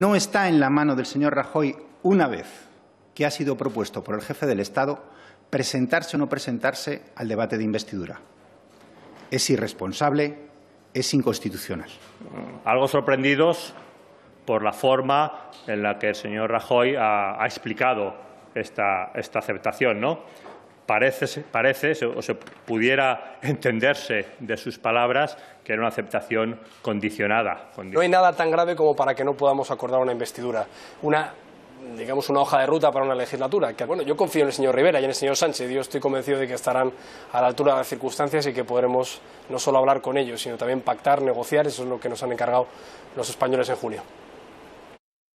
No está en la mano del señor Rajoy, una vez que ha sido propuesto por el jefe del Estado, presentarse o no presentarse al debate de investidura. Es irresponsable, es inconstitucional. Algo sorprendidos por la forma en la que el señor Rajoy ha, explicado esta, esta aceptación, ¿no? parece, parece o se pudiera entenderse de sus palabras que era una aceptación condicionada. No hay nada tan grave como para que no podamos acordar una investidura, una digamos, una hoja de ruta para una legislatura. bueno, yo confío en el señor Rivera y en el señor Sánchez. Yo estoy convencido de que estarán a la altura de las circunstancias y que podremos no solo hablar con ellos, sino también pactar, negociar. Eso es lo que nos han encargado los españoles en junio.